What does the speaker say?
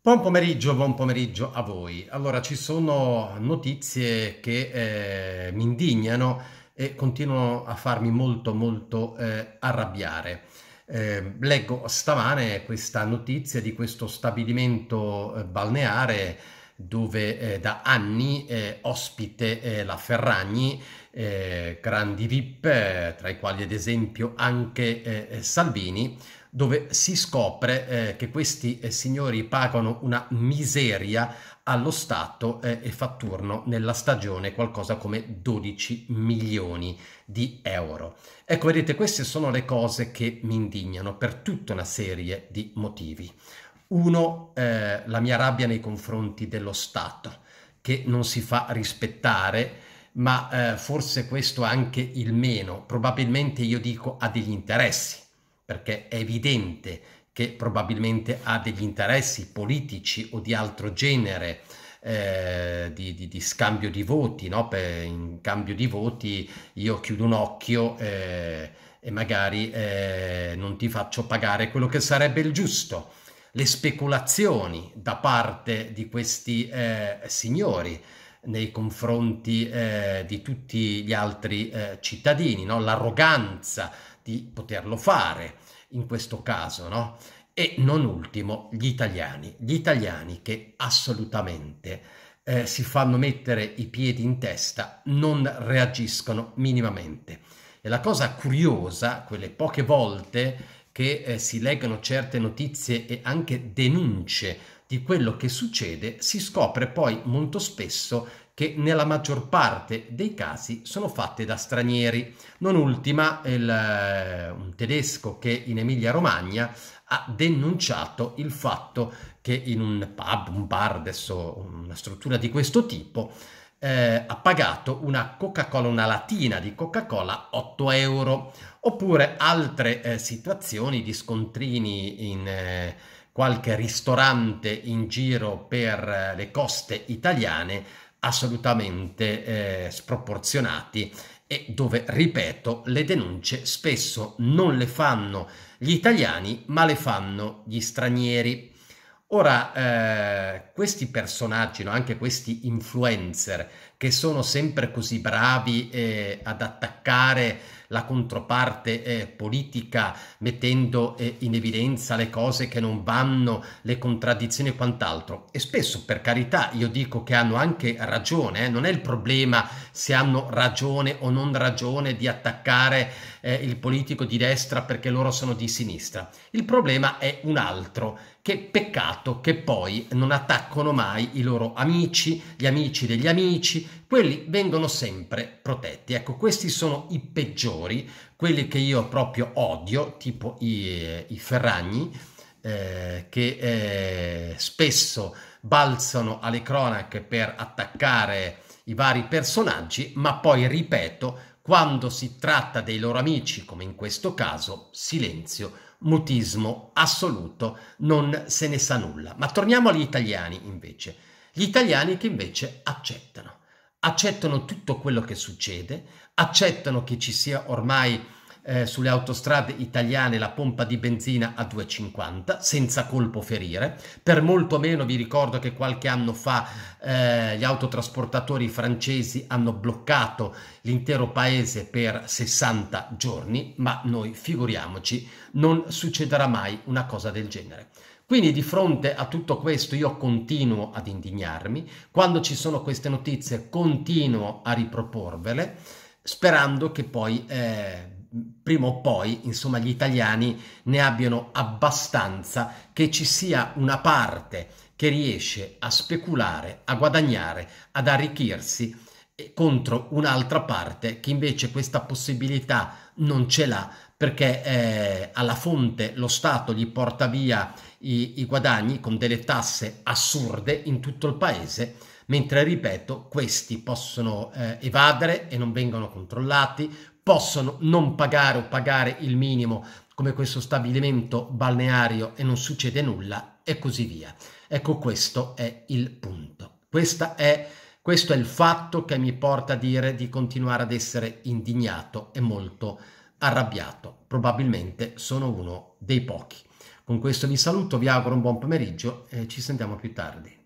Buon pomeriggio, buon pomeriggio a voi. Allora, ci sono notizie che eh, mi indignano e continuano a farmi molto molto eh, arrabbiare. Eh, leggo stamane questa notizia di questo stabilimento eh, balneare dove eh, da anni eh, ospite la Ferragni, grandi VIP, tra i quali ad esempio anche Salvini, dove si scopre eh, che questi eh, signori pagano una miseria allo Stato eh, e fatturano nella stagione qualcosa come 12 milioni di euro. Ecco, vedete, queste sono le cose che mi indignano per tutta una serie di motivi. Uno, eh, la mia rabbia nei confronti dello Stato, che non si fa rispettare, ma eh, forse questo è anche il meno. Probabilmente io dico ha degli interessi perché è evidente che probabilmente ha degli interessi politici o di altro genere. Eh, di, di, di, scambio di voti, no? per, in cambio di voti io chiudo un occhio eh, e magari eh, non ti faccio pagare quello che sarebbe il giusto. Le speculazioni da parte di questi eh, signori nei confronti eh, di tutti gli altri eh, cittadini, no? l'arroganza, di poterlo fare in questo caso, no? E non ultimo, gli italiani, gli italiani che assolutamente eh, si fanno mettere i piedi in testa, non reagiscono minimamente. E la cosa curiosa, quelle poche volte che eh, si leggono certe notizie e anche denunce di quello che succede, si scopre poi molto spesso che nella maggior parte dei casi sono fatte da stranieri. Non ultima il, eh, un tedesco che in Emilia-Romagna ha denunciato il fatto che in un pub, un bar, adesso una struttura di questo tipo, eh, ha pagato una Coca-Cola, una latina di Coca-Cola 8 euro, oppure altre eh, situazioni di scontrini in eh, qualche ristorante in giro per eh, le coste italiane assolutamente eh, sproporzionati e dove, ripeto, le denunce spesso non le fanno gli italiani, ma le fanno gli stranieri. Ora, eh, questi personaggi, no, anche questi influencer, che sono sempre così bravi eh, ad attaccare la controparte eh, politica mettendo eh, in evidenza le cose che non vanno, le contraddizioni e quant'altro. E spesso, per carità, io dico che hanno anche ragione, eh. non è il problema se hanno ragione o non ragione di attaccare eh, il politico di destra perché loro sono di sinistra. Il problema è un altro, che peccato che poi non attaccano mai i loro amici, gli amici degli amici, quelli vengono sempre protetti. Ecco, questi sono i peggiori, quelli che io proprio odio, tipo i, eh, i ferragni, eh, che eh, spesso balzano alle cronache per attaccare i vari personaggi, ma poi, ripeto, quando si tratta dei loro amici, come in questo caso, silenzio mutismo assoluto, non se ne sa nulla. Ma torniamo agli italiani invece, gli italiani che invece accettano accettano tutto quello che succede, accettano che ci sia ormai eh, sulle autostrade italiane la pompa di benzina a 2,50 senza colpo ferire. Per molto meno vi ricordo che qualche anno fa eh, gli autotrasportatori francesi hanno bloccato l'intero paese per 60 giorni, ma noi figuriamoci, non succederà mai una cosa del genere. Quindi di fronte a tutto questo io continuo ad indignarmi, quando ci sono queste notizie continuo a riproporvele, sperando che poi eh, prima o poi, insomma, gli italiani ne abbiano abbastanza che ci sia una parte che riesce a speculare, a guadagnare, ad arricchirsi eh, contro un'altra parte che invece questa possibilità non ce l'ha perché eh, alla fonte lo Stato gli porta via i, i guadagni con delle tasse assurde in tutto il paese, mentre, ripeto, questi possono eh, evadere e non vengono controllati, possono non pagare o pagare il minimo come questo stabilimento balneario e non succede nulla e così via. Ecco questo è il punto. È, questo è il fatto che mi porta a dire di continuare ad essere indignato e molto arrabbiato. Probabilmente sono uno dei pochi. Con questo vi saluto, vi auguro un buon pomeriggio e ci sentiamo più tardi.